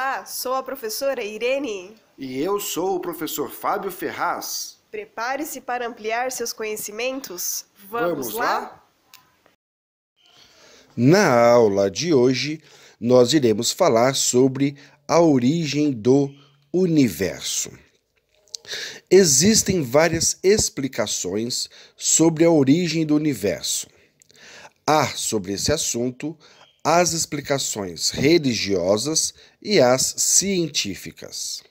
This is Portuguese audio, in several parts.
Olá, sou a professora Irene. E eu sou o professor Fábio Ferraz. Prepare-se para ampliar seus conhecimentos. Vamos, Vamos lá? lá? Na aula de hoje, nós iremos falar sobre a origem do universo. Existem várias explicações sobre a origem do universo. Há sobre esse assunto as explicações religiosas e as científicas.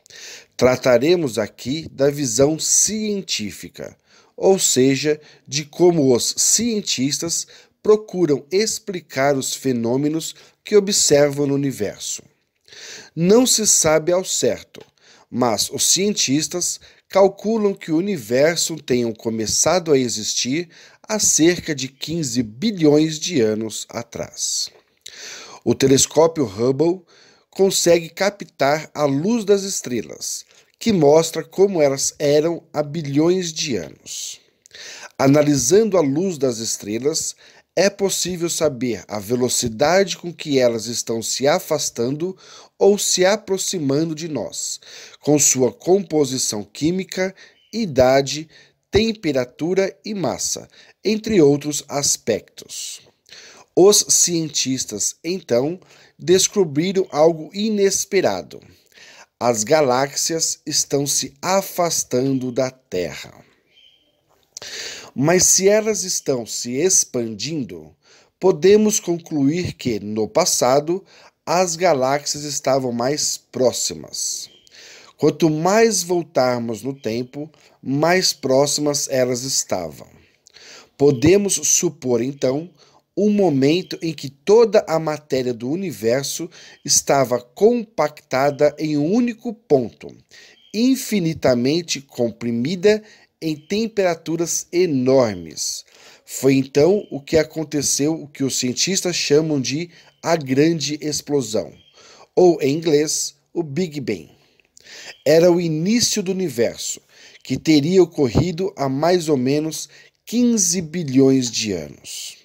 Trataremos aqui da visão científica, ou seja, de como os cientistas procuram explicar os fenômenos que observam no universo. Não se sabe ao certo, mas os cientistas calculam que o universo tenha começado a existir há cerca de 15 bilhões de anos atrás. O telescópio Hubble consegue captar a luz das estrelas, que mostra como elas eram há bilhões de anos. Analisando a luz das estrelas, é possível saber a velocidade com que elas estão se afastando ou se aproximando de nós, com sua composição química, idade, temperatura e massa, entre outros aspectos. Os cientistas, então, descobriram algo inesperado. As galáxias estão se afastando da Terra. Mas se elas estão se expandindo, podemos concluir que, no passado, as galáxias estavam mais próximas. Quanto mais voltarmos no tempo, mais próximas elas estavam. Podemos supor então um momento em que toda a matéria do universo estava compactada em um único ponto, infinitamente comprimida em temperaturas enormes. Foi então o que aconteceu, o que os cientistas chamam de a grande explosão, ou em inglês, o Big Bang. Era o início do universo, que teria ocorrido há mais ou menos 15 bilhões de anos.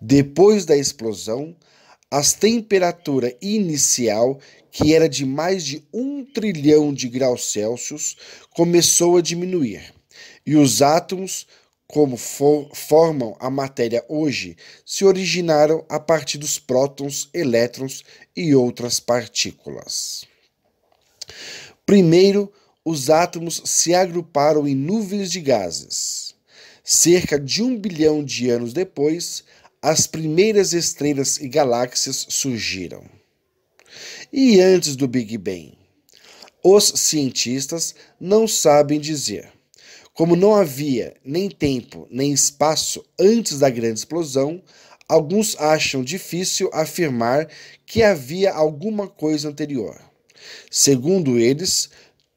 Depois da explosão, a temperatura inicial, que era de mais de um trilhão de graus Celsius, começou a diminuir, e os átomos, como for, formam a matéria hoje, se originaram a partir dos prótons, elétrons e outras partículas. Primeiro, os átomos se agruparam em nuvens de gases. Cerca de um bilhão de anos depois, as primeiras estrelas e galáxias surgiram. E antes do Big Bang? Os cientistas não sabem dizer. Como não havia nem tempo nem espaço antes da grande explosão, alguns acham difícil afirmar que havia alguma coisa anterior. Segundo eles,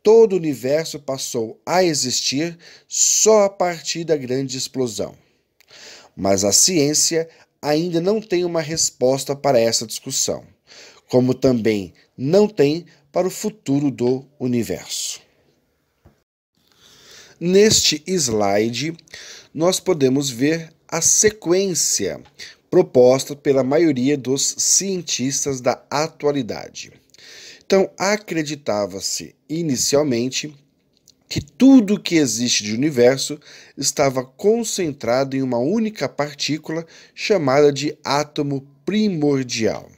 todo o universo passou a existir só a partir da grande explosão mas a ciência ainda não tem uma resposta para essa discussão, como também não tem para o futuro do universo. Neste slide, nós podemos ver a sequência proposta pela maioria dos cientistas da atualidade. Então, acreditava-se inicialmente que tudo que existe de universo estava concentrado em uma única partícula chamada de átomo primordial.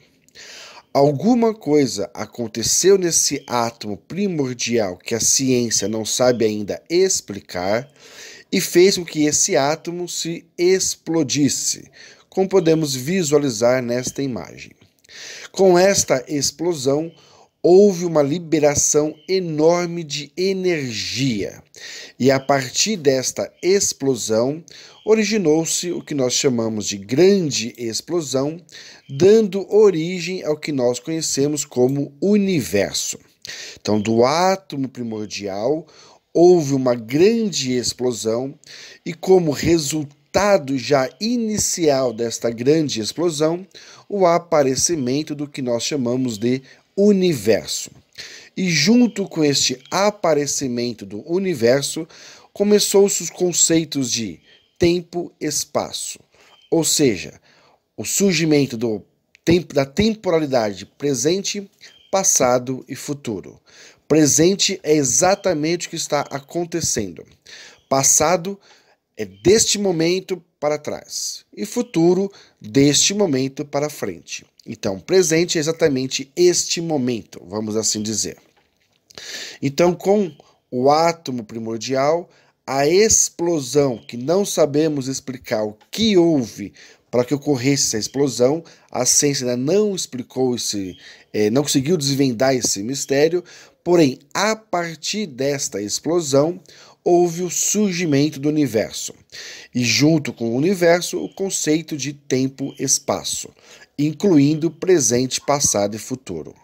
Alguma coisa aconteceu nesse átomo primordial que a ciência não sabe ainda explicar e fez com que esse átomo se explodisse, como podemos visualizar nesta imagem. Com esta explosão, houve uma liberação enorme de energia. E a partir desta explosão, originou-se o que nós chamamos de grande explosão, dando origem ao que nós conhecemos como universo. Então, do átomo primordial, houve uma grande explosão, e como resultado já inicial desta grande explosão, o aparecimento do que nós chamamos de universo. E junto com este aparecimento do universo, começou-se os conceitos de tempo, espaço. Ou seja, o surgimento do tempo, da temporalidade presente, passado e futuro. Presente é exatamente o que está acontecendo. Passado é deste momento para trás e futuro deste momento para frente. Então, presente é exatamente este momento, vamos assim dizer. Então, com o átomo primordial, a explosão, que não sabemos explicar o que houve para que ocorresse essa explosão, a ciência ainda não explicou esse, eh, não conseguiu desvendar esse mistério, porém, a partir desta explosão, houve o surgimento do universo. E junto com o universo, o conceito de tempo-espaço incluindo presente, passado e futuro.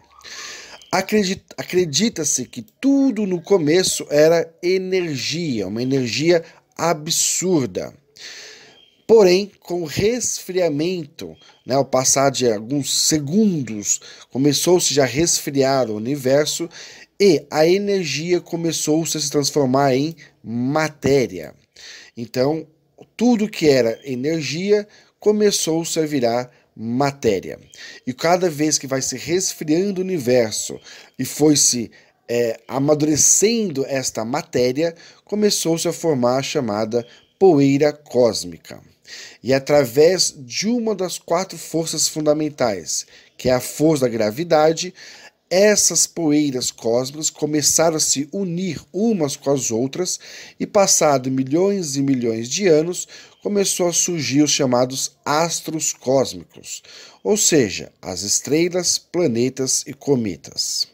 Acredita-se que tudo no começo era energia, uma energia absurda. Porém, com o resfriamento, né, ao passar de alguns segundos, começou-se já a resfriar o universo e a energia começou-se a se transformar em matéria. Então, tudo que era energia começou-se a virar matéria. E cada vez que vai se resfriando o universo e foi se é, amadurecendo esta matéria, começou-se a formar a chamada poeira cósmica. E é através de uma das quatro forças fundamentais, que é a força da gravidade, essas poeiras cósmicas começaram a se unir umas com as outras e, passado milhões e milhões de anos, começou a surgir os chamados astros cósmicos, ou seja, as estrelas, planetas e cometas.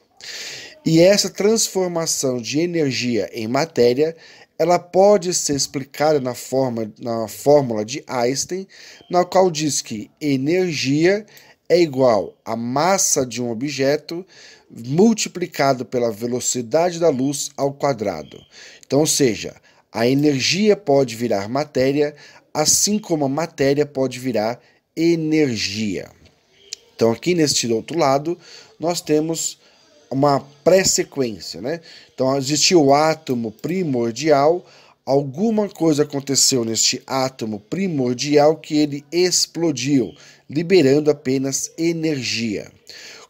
E essa transformação de energia em matéria ela pode ser explicada na, forma, na fórmula de Einstein, na qual diz que energia é igual à massa de um objeto multiplicado pela velocidade da luz ao quadrado. Então, ou seja, a energia pode virar matéria, assim como a matéria pode virar energia. Então, aqui neste outro lado, nós temos uma pré-sequência, né? Então, existiu o átomo primordial, Alguma coisa aconteceu neste átomo primordial que ele explodiu, liberando apenas energia.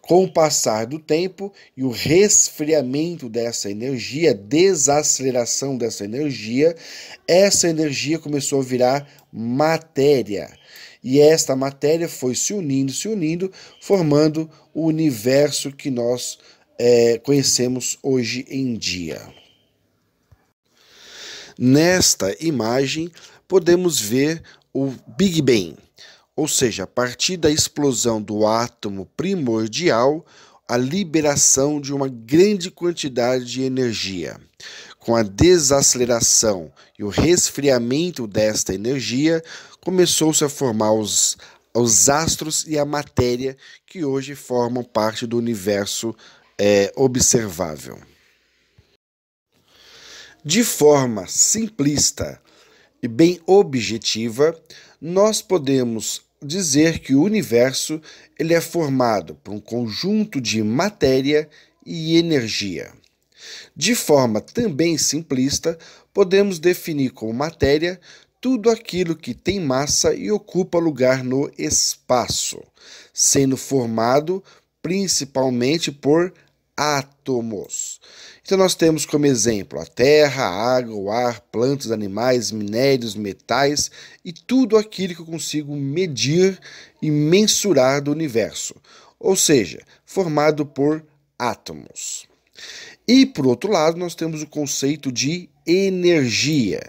Com o passar do tempo e o resfriamento dessa energia, desaceleração dessa energia, essa energia começou a virar matéria. E esta matéria foi se unindo, se unindo, formando o universo que nós é, conhecemos hoje em dia. Nesta imagem, podemos ver o Big Bang, ou seja, a partir da explosão do átomo primordial, a liberação de uma grande quantidade de energia. Com a desaceleração e o resfriamento desta energia, começou-se a formar os, os astros e a matéria que hoje formam parte do universo é, observável. De forma simplista e bem objetiva, nós podemos dizer que o universo ele é formado por um conjunto de matéria e energia. De forma também simplista, podemos definir como matéria tudo aquilo que tem massa e ocupa lugar no espaço, sendo formado principalmente por átomos. Se então, nós temos como exemplo a terra, a água, o ar, plantas, animais, minérios, metais e tudo aquilo que eu consigo medir e mensurar do universo, ou seja, formado por átomos. E por outro lado, nós temos o conceito de energia,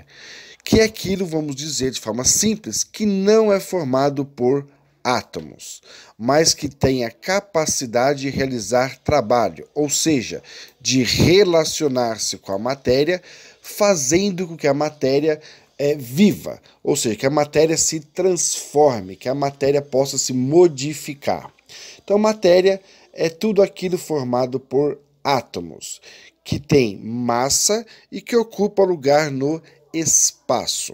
que é aquilo, vamos dizer de forma simples, que não é formado por átomos átomos, mas que tem a capacidade de realizar trabalho, ou seja, de relacionar-se com a matéria, fazendo com que a matéria é, viva, ou seja, que a matéria se transforme, que a matéria possa se modificar. Então, matéria é tudo aquilo formado por átomos, que tem massa e que ocupa lugar no espaço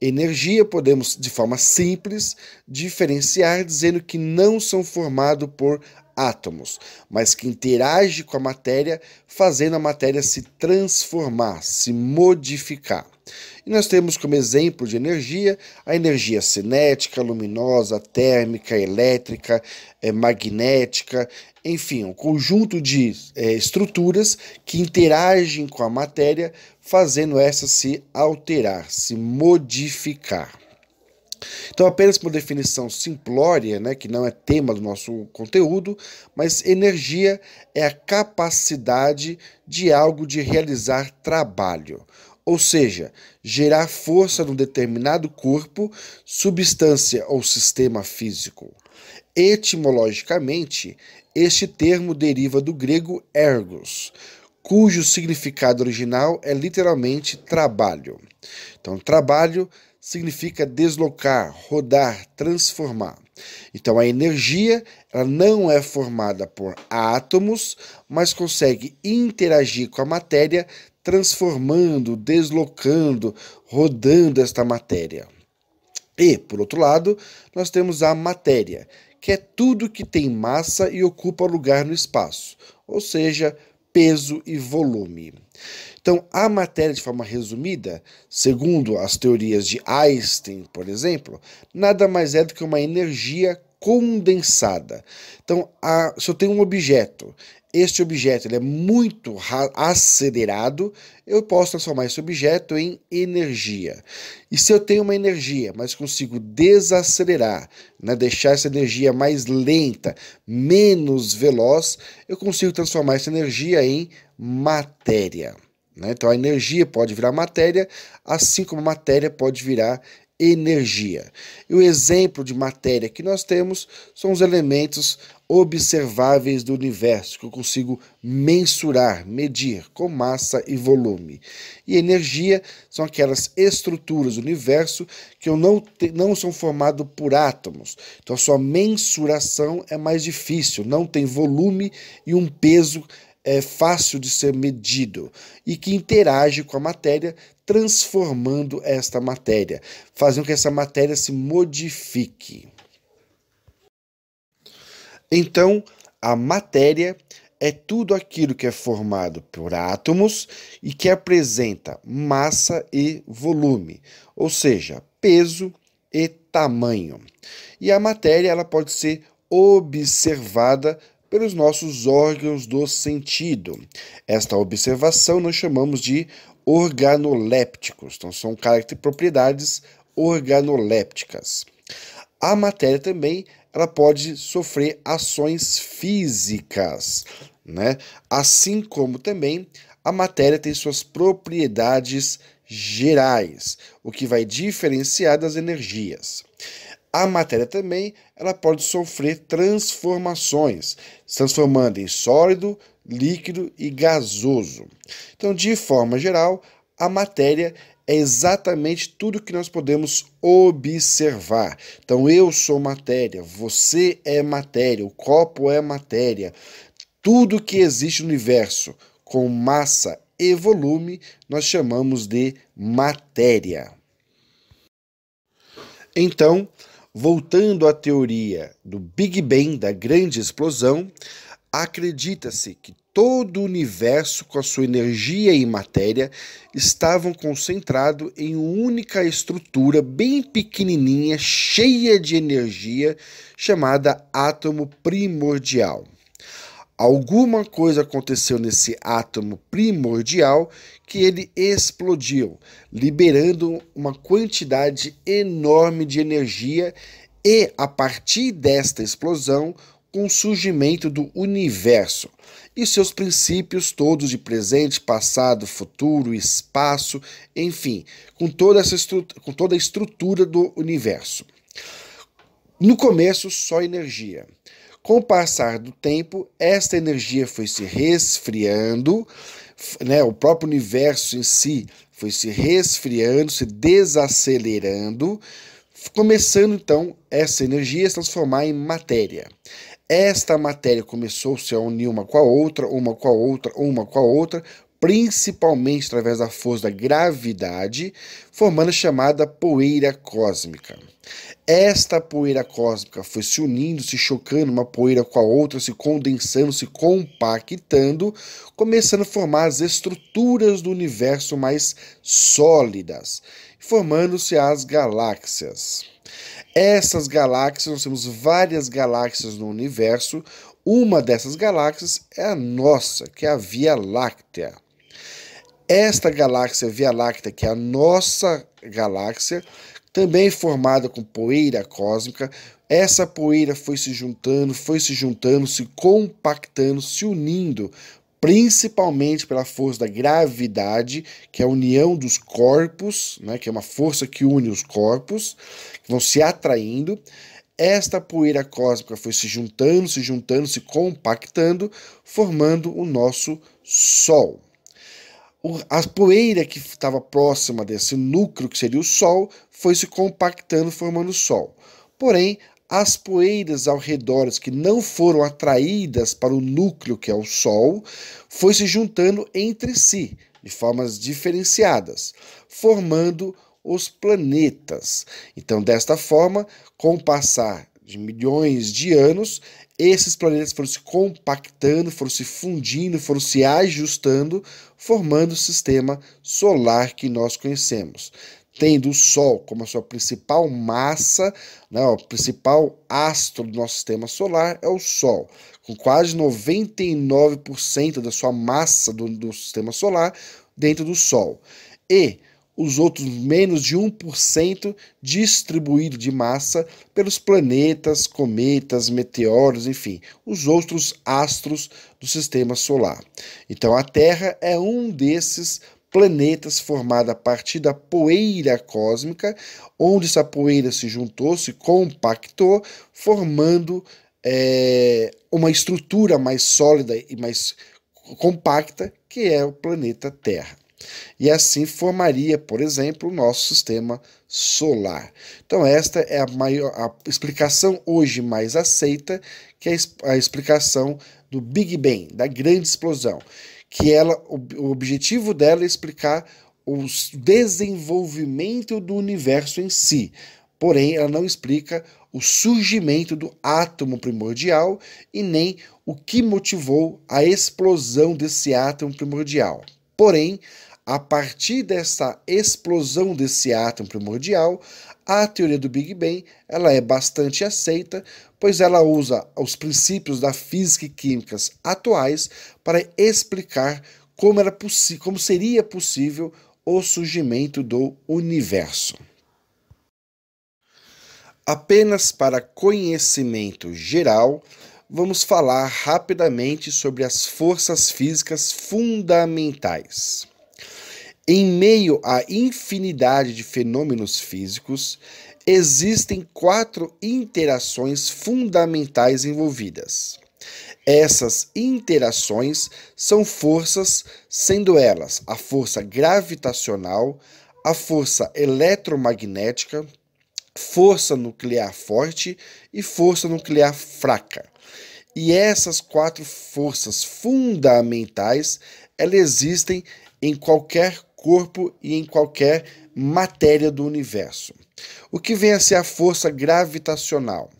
energia, podemos de forma simples diferenciar dizendo que não são formados por átomos, mas que interagem com a matéria, fazendo a matéria se transformar, se modificar nós temos como exemplo de energia a energia cinética, luminosa, térmica, elétrica, é, magnética, enfim, um conjunto de é, estruturas que interagem com a matéria, fazendo essa se alterar, se modificar. Então, apenas por definição simplória, né, que não é tema do nosso conteúdo, mas energia é a capacidade de algo de realizar trabalho ou seja, gerar força num determinado corpo, substância ou sistema físico. Etimologicamente, este termo deriva do grego ergos, cujo significado original é literalmente trabalho. Então, trabalho significa deslocar, rodar, transformar. Então a energia ela não é formada por átomos, mas consegue interagir com a matéria transformando, deslocando, rodando esta matéria. E, por outro lado, nós temos a matéria, que é tudo que tem massa e ocupa lugar no espaço, ou seja, peso e volume. Então, a matéria, de forma resumida, segundo as teorias de Einstein, por exemplo, nada mais é do que uma energia condensada. Então, a, se eu tenho um objeto, este objeto ele é muito acelerado, eu posso transformar esse objeto em energia. E se eu tenho uma energia, mas consigo desacelerar, né, deixar essa energia mais lenta, menos veloz, eu consigo transformar essa energia em matéria. Né? Então a energia pode virar matéria, assim como a matéria pode virar energia. E o exemplo de matéria que nós temos são os elementos observáveis do universo, que eu consigo mensurar, medir com massa e volume. E energia são aquelas estruturas do universo que eu não, te, não são formadas por átomos. Então a sua mensuração é mais difícil, não tem volume e um peso é fácil de ser medido e que interage com a matéria, transformando esta matéria, fazendo com que essa matéria se modifique. Então, a matéria é tudo aquilo que é formado por átomos e que apresenta massa e volume, ou seja, peso e tamanho. E a matéria ela pode ser observada pelos nossos órgãos do sentido. Esta observação nós chamamos de organolépticos, então são propriedades organolépticas. A matéria também ela pode sofrer ações físicas, né? Assim como também a matéria tem suas propriedades gerais, o que vai diferenciar das energias. A matéria também ela pode sofrer transformações, se transformando em sólido, líquido e gasoso. Então, de forma geral, a matéria é exatamente tudo que nós podemos observar. Então, eu sou matéria, você é matéria, o copo é matéria. Tudo que existe no universo com massa e volume nós chamamos de matéria. Então, voltando à teoria do Big Bang, da grande explosão, acredita-se que todo o universo, com a sua energia e matéria, estavam concentrados em uma única estrutura bem pequenininha, cheia de energia, chamada átomo primordial. Alguma coisa aconteceu nesse átomo primordial que ele explodiu, liberando uma quantidade enorme de energia, e a partir desta explosão, com o surgimento do universo e seus princípios todos de presente, passado, futuro, espaço, enfim, com toda, essa com toda a estrutura do universo. No começo, só energia. Com o passar do tempo, esta energia foi se resfriando, né, o próprio universo em si foi se resfriando, se desacelerando, começando então essa energia a se transformar em matéria. Esta matéria começou-se a unir uma com a outra, uma com a outra, uma com a outra, principalmente através da força da gravidade, formando a chamada poeira cósmica. Esta poeira cósmica foi se unindo, se chocando uma poeira com a outra, se condensando, se compactando, começando a formar as estruturas do universo mais sólidas, formando-se as galáxias essas galáxias, nós temos várias galáxias no universo, uma dessas galáxias é a nossa, que é a Via Láctea. Esta galáxia Via Láctea, que é a nossa galáxia, também formada com poeira cósmica, essa poeira foi se juntando, foi se juntando, se compactando, se unindo, principalmente pela força da gravidade, que é a união dos corpos, né, que é uma força que une os corpos, que vão se atraindo. Esta poeira cósmica foi se juntando, se juntando, se compactando, formando o nosso Sol. A poeira que estava próxima desse núcleo, que seria o Sol, foi se compactando, formando o Sol. Porém, as poeiras ao redor que não foram atraídas para o núcleo que é o Sol foi se juntando entre si de formas diferenciadas, formando os planetas. Então, desta forma, com o passar de milhões de anos, esses planetas foram se compactando, foram se fundindo, foram se ajustando, formando o sistema solar que nós conhecemos tendo o Sol como a sua principal massa, né, o principal astro do nosso sistema solar é o Sol, com quase 99% da sua massa do, do sistema solar dentro do Sol. E os outros menos de 1% distribuído de massa pelos planetas, cometas, meteoros, enfim, os outros astros do sistema solar. Então a Terra é um desses planetas formada a partir da poeira cósmica, onde essa poeira se juntou, se compactou, formando é, uma estrutura mais sólida e mais compacta, que é o planeta Terra. E assim formaria, por exemplo, o nosso sistema solar. Então, esta é a, maior, a explicação hoje mais aceita, que é a explicação do Big Bang, da grande explosão, que ela, o objetivo dela é explicar o desenvolvimento do universo em si. Porém, ela não explica o surgimento do átomo primordial e nem o que motivou a explosão desse átomo primordial. Porém, a partir dessa explosão desse átomo primordial, a teoria do Big Bang ela é bastante aceita, pois ela usa os princípios da física e químicas atuais para explicar como, era como seria possível o surgimento do universo. Apenas para conhecimento geral, vamos falar rapidamente sobre as forças físicas fundamentais. Em meio à infinidade de fenômenos físicos, existem quatro interações fundamentais envolvidas. Essas interações são forças, sendo elas a força gravitacional, a força eletromagnética, força nuclear forte e força nuclear fraca. E essas quatro forças fundamentais, elas existem em qualquer corpo e em qualquer matéria do universo. O que vem a ser a força gravitacional?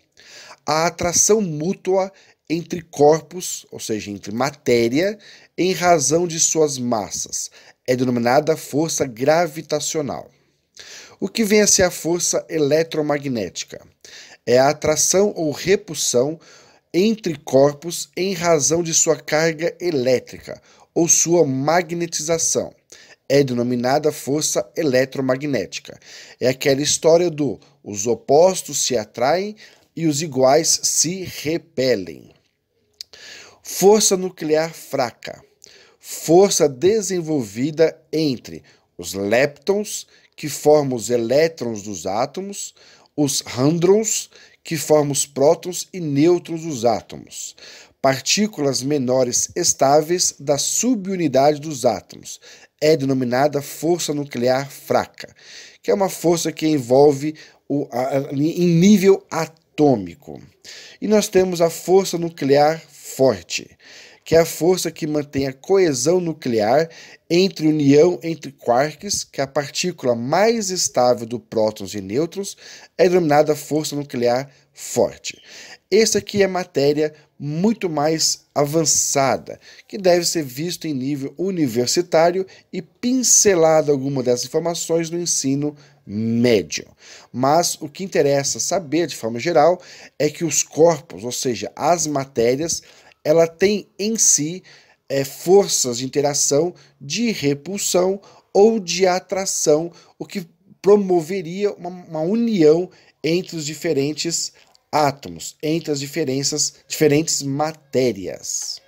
A atração mútua entre corpos, ou seja, entre matéria, em razão de suas massas. É denominada força gravitacional. O que vem a ser a força eletromagnética? É a atração ou repulsão entre corpos em razão de sua carga elétrica ou sua magnetização é denominada força eletromagnética. É aquela história do os opostos se atraem e os iguais se repelem. Força nuclear fraca. Força desenvolvida entre os leptons, que formam os elétrons dos átomos, os hadrons que formam os prótons e nêutrons dos átomos partículas menores estáveis da subunidade dos átomos é denominada força nuclear fraca, que é uma força que envolve o, a, em nível atômico. E nós temos a força nuclear forte, que é a força que mantém a coesão nuclear entre união entre quarks, que é a partícula mais estável do prótons e nêutrons, é denominada força nuclear forte. Essa aqui é matéria muito mais avançada, que deve ser visto em nível universitário e pincelada alguma dessas informações no ensino médio. Mas o que interessa saber de forma geral é que os corpos, ou seja, as matérias, ela tem em si é, forças de interação, de repulsão ou de atração, o que promoveria uma, uma união entre os diferentes átomos entre as diferenças, diferentes matérias.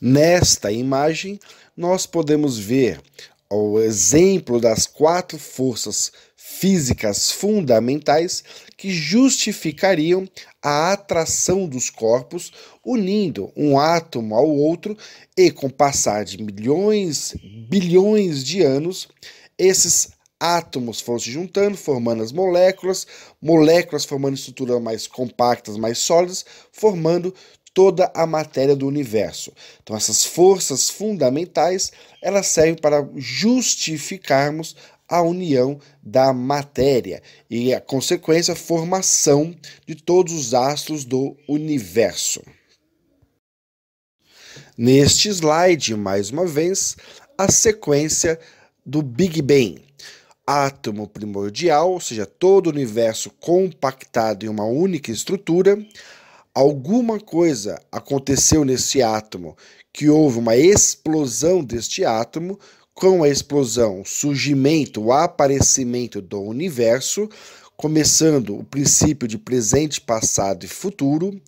Nesta imagem, nós podemos ver o exemplo das quatro forças físicas fundamentais que justificariam a atração dos corpos, unindo um átomo ao outro e com o passar de milhões, bilhões de anos, esses átomos foram se juntando, formando as moléculas, moléculas formando estruturas mais compactas, mais sólidas, formando toda a matéria do universo. Então essas forças fundamentais, elas servem para justificarmos a união da matéria e a consequência a formação de todos os astros do universo. Neste slide, mais uma vez, a sequência do Big Bang átomo primordial, ou seja, todo o universo compactado em uma única estrutura, alguma coisa aconteceu nesse átomo, que houve uma explosão deste átomo, com a explosão, o surgimento, o aparecimento do universo, começando o princípio de presente, passado e futuro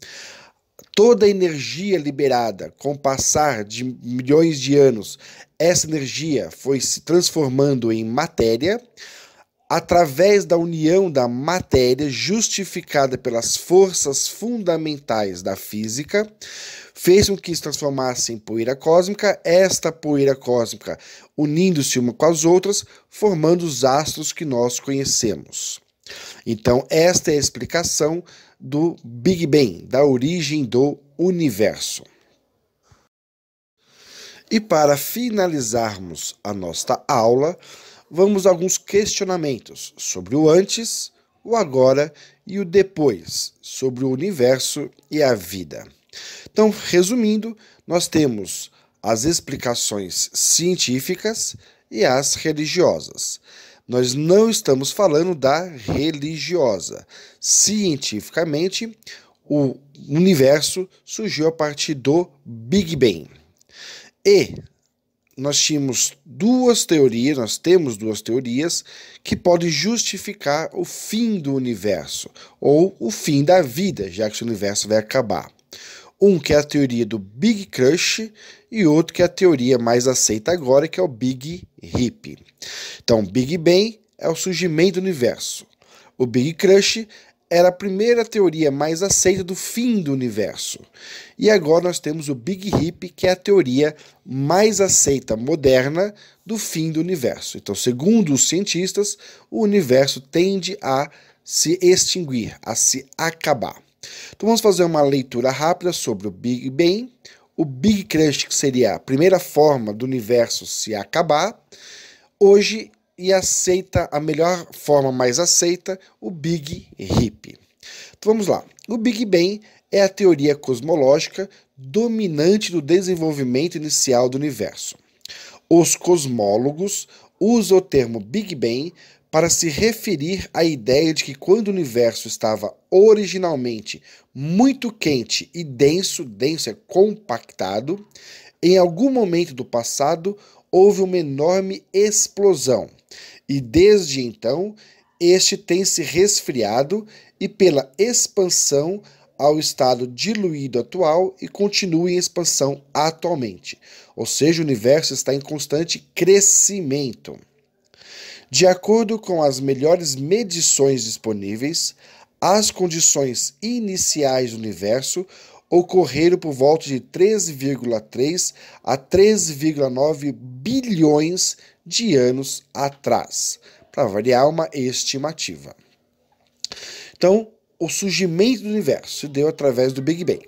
toda a energia liberada com o passar de milhões de anos, essa energia foi se transformando em matéria. Através da união da matéria, justificada pelas forças fundamentais da física, fez com que se transformasse em poeira cósmica, esta poeira cósmica unindo-se uma com as outras, formando os astros que nós conhecemos. Então, esta é a explicação do Big Bang, da origem do universo. E para finalizarmos a nossa aula, vamos a alguns questionamentos sobre o antes, o agora e o depois, sobre o universo e a vida. Então, resumindo, nós temos as explicações científicas e as religiosas. Nós não estamos falando da religiosa. Cientificamente, o universo surgiu a partir do Big Bang. E nós tínhamos duas teorias, nós temos duas teorias que podem justificar o fim do universo ou o fim da vida, já que o universo vai acabar. Um que é a teoria do Big Crush e outro que é a teoria mais aceita agora, que é o Big Hip. Então, Big Bang é o surgimento do universo. O Big Crush era a primeira teoria mais aceita do fim do universo. E agora nós temos o Big Hip, que é a teoria mais aceita moderna do fim do universo. Então, segundo os cientistas, o universo tende a se extinguir, a se acabar. Então vamos fazer uma leitura rápida sobre o Big Bang, o Big Crunch, que seria a primeira forma do universo se acabar, hoje e aceita a melhor forma mais aceita, o Big Rip. Então vamos lá. O Big Bang é a teoria cosmológica dominante do desenvolvimento inicial do universo. Os cosmólogos usam o termo Big Bang para se referir à ideia de que quando o universo estava originalmente muito quente e denso, denso é compactado, em algum momento do passado houve uma enorme explosão. E desde então, este tem se resfriado e pela expansão ao estado diluído atual e continua em expansão atualmente. Ou seja, o universo está em constante crescimento. De acordo com as melhores medições disponíveis, as condições iniciais do universo ocorreram por volta de 13,3 a 13,9 bilhões de anos atrás, para variar uma estimativa. Então, o surgimento do universo se deu através do Big Bang.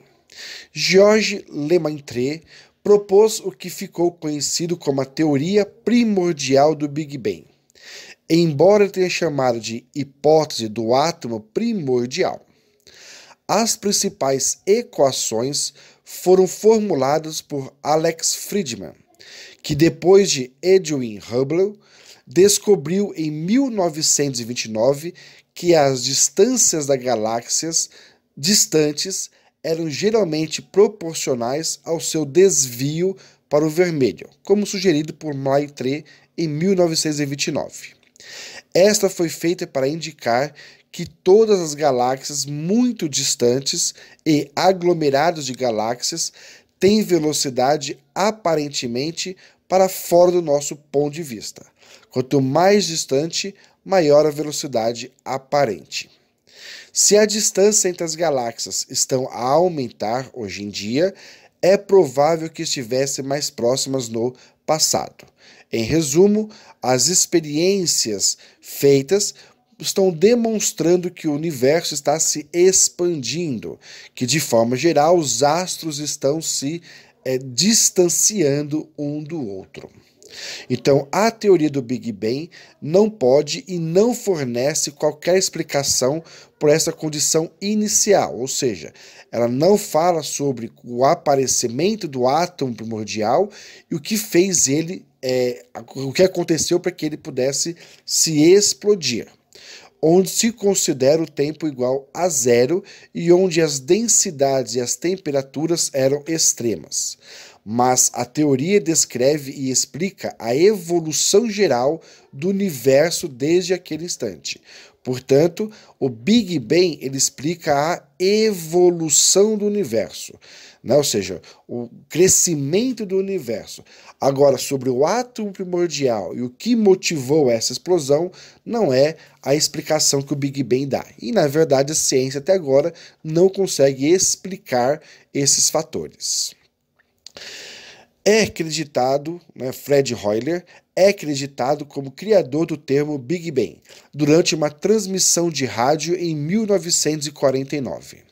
Georges Lemaitre propôs o que ficou conhecido como a teoria primordial do Big Bang embora tenha chamado de hipótese do átomo primordial. As principais equações foram formuladas por Alex Friedman, que depois de Edwin Hubble descobriu em 1929 que as distâncias das galáxias distantes eram geralmente proporcionais ao seu desvio para o vermelho, como sugerido por Maitre em 1929. Esta foi feita para indicar que todas as galáxias muito distantes e aglomerados de galáxias têm velocidade aparentemente para fora do nosso ponto de vista. Quanto mais distante, maior a velocidade aparente. Se a distância entre as galáxias estão a aumentar hoje em dia, é provável que estivessem mais próximas no passado. Em resumo, as experiências feitas estão demonstrando que o universo está se expandindo, que de forma geral os astros estão se é, distanciando um do outro. Então, a teoria do Big Bang não pode e não fornece qualquer explicação por essa condição inicial, ou seja, ela não fala sobre o aparecimento do átomo primordial e o que fez ele é, o que aconteceu para que ele pudesse se explodir, onde se considera o tempo igual a zero e onde as densidades e as temperaturas eram extremas. Mas a teoria descreve e explica a evolução geral do universo desde aquele instante. Portanto, o Big Bang ele explica a evolução do universo né? ou seja, o crescimento do universo. Agora, sobre o átomo primordial e o que motivou essa explosão, não é a explicação que o Big Bang dá. E, na verdade, a ciência até agora não consegue explicar esses fatores. É acreditado, né, Fred Hoyler, é acreditado como criador do termo Big Bang, durante uma transmissão de rádio em 1949.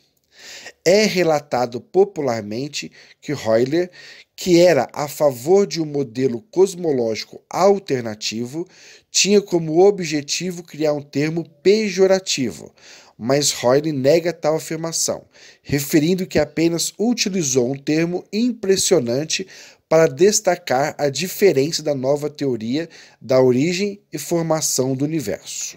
É relatado popularmente que Euler, que era a favor de um modelo cosmológico alternativo, tinha como objetivo criar um termo pejorativo, mas Euler nega tal afirmação, referindo que apenas utilizou um termo impressionante para destacar a diferença da nova teoria da origem e formação do universo.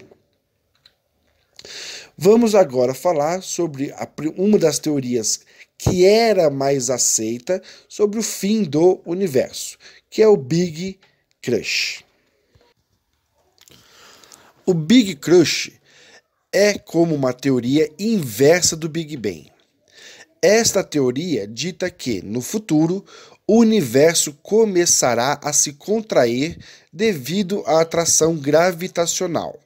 Vamos agora falar sobre a, uma das teorias que era mais aceita sobre o fim do universo, que é o Big Crunch. O Big Crunch é como uma teoria inversa do Big Bang. Esta teoria dita que, no futuro, o universo começará a se contrair devido à atração gravitacional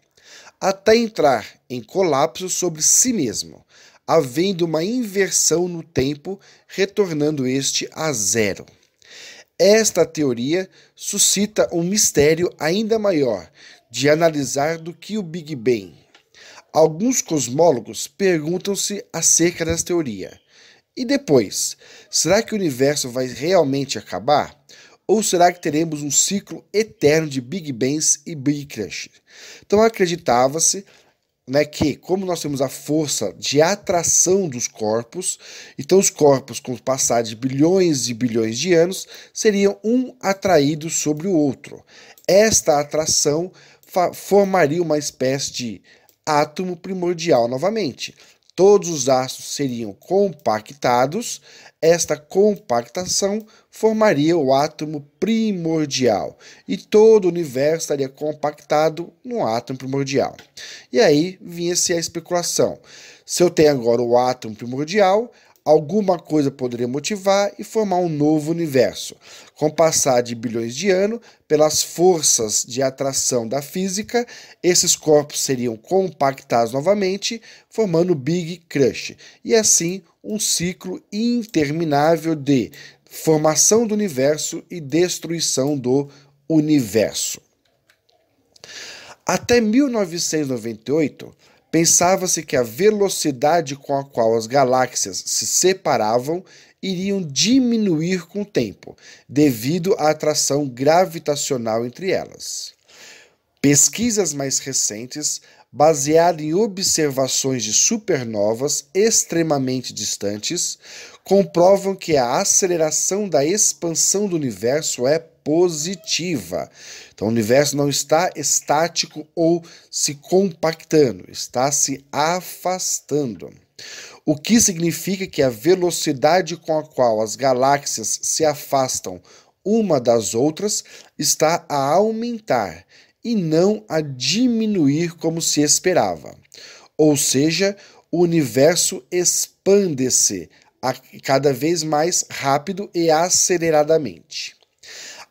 até entrar em colapso sobre si mesmo, havendo uma inversão no tempo, retornando este a zero. Esta teoria suscita um mistério ainda maior de analisar do que o Big Bang. Alguns cosmólogos perguntam-se acerca dessa teoria. E depois, será que o universo vai realmente acabar? Ou será que teremos um ciclo eterno de Big Bangs e Big Crunch? Então acreditava-se né, que, como nós temos a força de atração dos corpos, então os corpos, com o passar de bilhões e bilhões de anos, seriam um atraído sobre o outro. Esta atração formaria uma espécie de átomo primordial novamente. Todos os astros seriam compactados esta compactação formaria o átomo primordial e todo o universo estaria compactado no átomo primordial. E aí vinha-se a especulação: se eu tenho agora o átomo primordial, alguma coisa poderia motivar e formar um novo universo. Com o passar de bilhões de anos, pelas forças de atração da física, esses corpos seriam compactados novamente, formando o Big Crush, e assim um ciclo interminável de formação do universo e destruição do universo. Até 1998, pensava-se que a velocidade com a qual as galáxias se separavam iriam diminuir com o tempo, devido à atração gravitacional entre elas. Pesquisas mais recentes baseada em observações de supernovas extremamente distantes, comprovam que a aceleração da expansão do universo é positiva. Então, o universo não está estático ou se compactando, está se afastando. O que significa que a velocidade com a qual as galáxias se afastam uma das outras está a aumentar e não a diminuir como se esperava. Ou seja, o universo expande-se cada vez mais rápido e aceleradamente.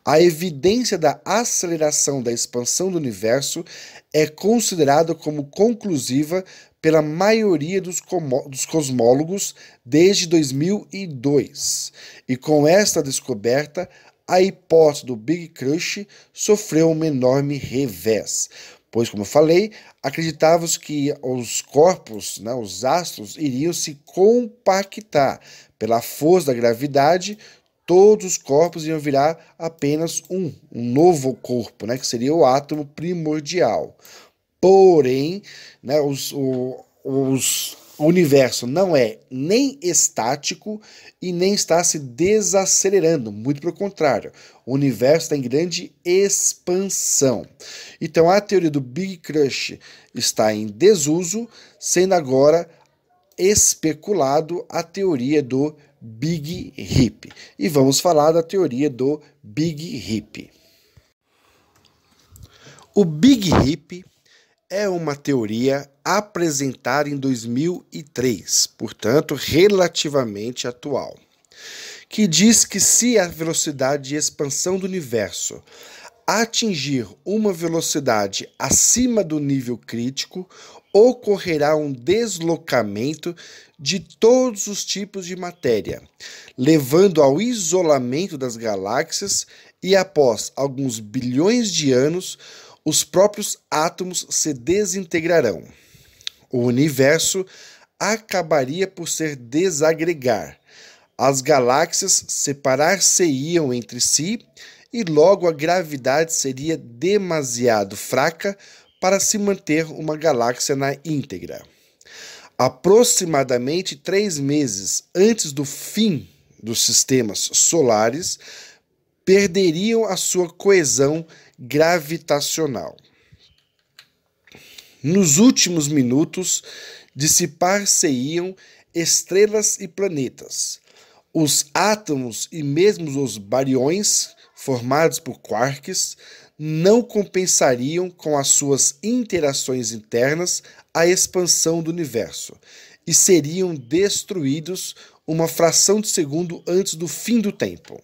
A evidência da aceleração da expansão do universo é considerada como conclusiva pela maioria dos, dos, cosmólogos desde 2002. E com esta descoberta, a hipótese do Big Crush sofreu um enorme revés, pois, como eu falei, acreditávamos que os corpos, né, os astros, iriam se compactar. Pela força da gravidade, todos os corpos iam virar apenas um, um novo corpo, né, que seria o átomo primordial. Porém, né, os, o, os o universo não é nem estático e nem está se desacelerando, muito pelo contrário. O universo está em grande expansão. Então a teoria do Big Crush está em desuso, sendo agora especulado a teoria do Big Hip. E vamos falar da teoria do Big Hip. O Big Hip é uma teoria apresentada em 2003, portanto, relativamente atual, que diz que se a velocidade de expansão do universo atingir uma velocidade acima do nível crítico, ocorrerá um deslocamento de todos os tipos de matéria, levando ao isolamento das galáxias e após alguns bilhões de anos os próprios átomos se desintegrarão. O universo acabaria por se desagregar. As galáxias separar-se-iam entre si e logo a gravidade seria demasiado fraca para se manter uma galáxia na íntegra. Aproximadamente três meses antes do fim dos sistemas solares, perderiam a sua coesão gravitacional. Nos últimos minutos, dissipar-se-iam estrelas e planetas. Os átomos e mesmo os bariões, formados por quarks, não compensariam com as suas interações internas a expansão do universo e seriam destruídos uma fração de segundo antes do fim do tempo.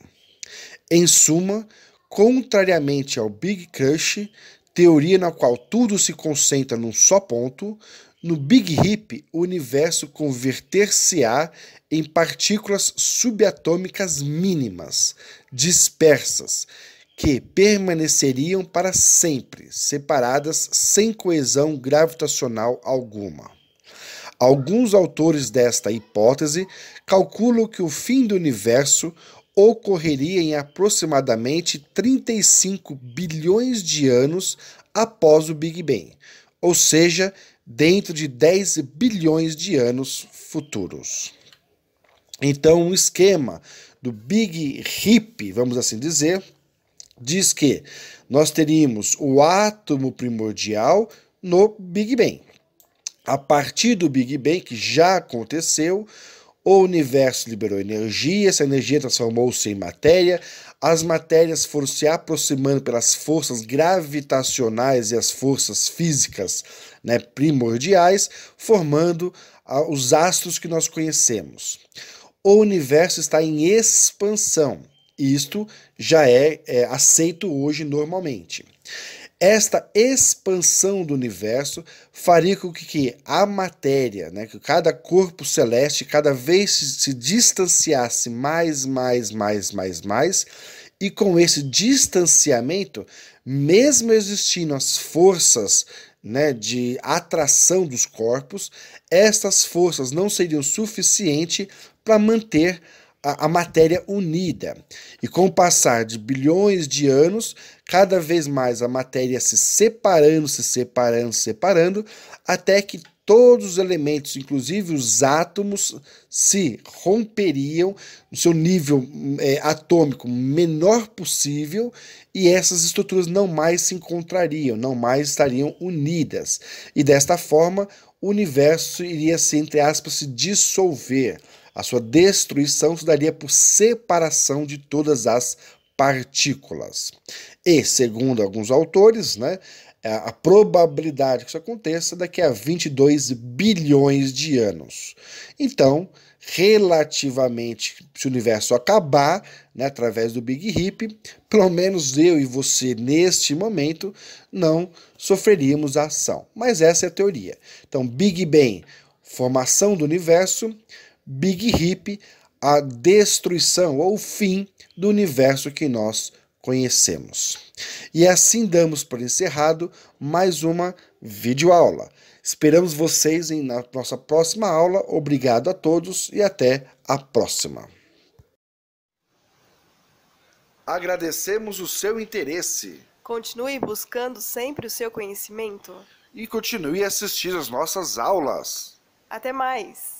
Em suma, Contrariamente ao Big Crush, teoria na qual tudo se concentra num só ponto, no Big Hip o universo converter-se-á em partículas subatômicas mínimas, dispersas, que permaneceriam para sempre, separadas sem coesão gravitacional alguma. Alguns autores desta hipótese calculam que o fim do universo ocorreria em aproximadamente 35 bilhões de anos após o Big Bang, ou seja, dentro de 10 bilhões de anos futuros. Então, o esquema do Big Hip, vamos assim dizer, diz que nós teríamos o átomo primordial no Big Bang. A partir do Big Bang, que já aconteceu, o universo liberou energia, essa energia transformou-se em matéria, as matérias foram se aproximando pelas forças gravitacionais e as forças físicas né, primordiais, formando os astros que nós conhecemos. O universo está em expansão, isto já é, é aceito hoje normalmente. Esta expansão do universo faria com que a matéria, né, que cada corpo celeste cada vez se distanciasse mais, mais, mais, mais, mais, e com esse distanciamento, mesmo existindo as forças né, de atração dos corpos, estas forças não seriam suficientes para manter a, a matéria unida. E com o passar de bilhões de anos, cada vez mais a matéria se separando, se separando, se separando, até que todos os elementos, inclusive os átomos, se romperiam no seu nível é, atômico menor possível e essas estruturas não mais se encontrariam, não mais estariam unidas. E desta forma, o universo iria se, entre aspas, se dissolver. A sua destruição se daria por separação de todas as partículas. E, segundo alguns autores, né, é a probabilidade que isso aconteça daqui a 22 bilhões de anos. Então, relativamente, se o universo acabar, né, através do Big Hip, pelo menos eu e você, neste momento, não sofreríamos a ação. Mas essa é a teoria. Então, Big Bang, formação do universo, Big Hip, a destruição ou o fim do universo que nós conhecemos. E assim damos por encerrado mais uma videoaula. Esperamos vocês em, na nossa próxima aula. Obrigado a todos e até a próxima. Agradecemos o seu interesse. Continue buscando sempre o seu conhecimento. E continue assistindo as nossas aulas. Até mais!